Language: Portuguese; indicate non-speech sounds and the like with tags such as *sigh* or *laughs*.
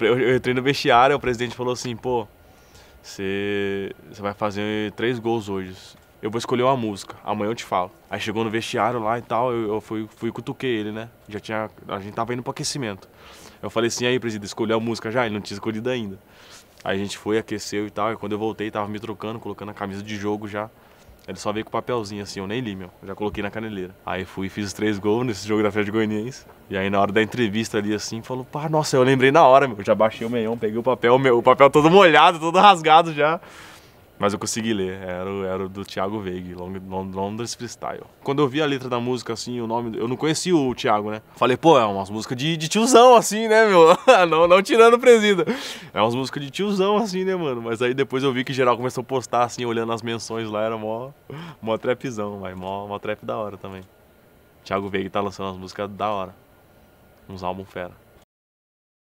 eu, eu entrei no vestiário, o presidente falou assim, pô, você vai fazer três gols hoje. Eu vou escolher uma música, amanhã eu te falo. Aí chegou no vestiário lá e tal, eu, eu fui, fui cutuquei ele, né? Já tinha. A gente tava indo pro aquecimento. Eu falei assim, aí, presidente, escolheu a música já? Ele não tinha escolhido ainda. Aí a gente foi, aqueceu e tal, e quando eu voltei, tava me trocando, colocando a camisa de jogo já. Ele só veio com papelzinho assim, eu nem li, meu. Eu já coloquei na caneleira. Aí fui e fiz os três gols nesse jogo da de Goianiense. E aí na hora da entrevista ali assim, falou, pá, nossa, eu lembrei na hora, meu. Eu já baixei o meião, peguei o papel, meu, o papel todo molhado, todo rasgado já. Mas eu consegui ler, era, era do Thiago Veig, Londres Freestyle. Quando eu vi a letra da música, assim, o nome. Eu não conhecia o Thiago, né? Falei, pô, é umas músicas de, de tiozão, assim, né, meu? *laughs* não, não tirando presida. É umas músicas de tiozão, assim, né, mano? Mas aí depois eu vi que geral começou a postar, assim, olhando as menções lá, era mó, mó trapzão, vai mó, mó trap da hora também. Thiago Veig tá lançando umas músicas da hora. Uns álbum fera.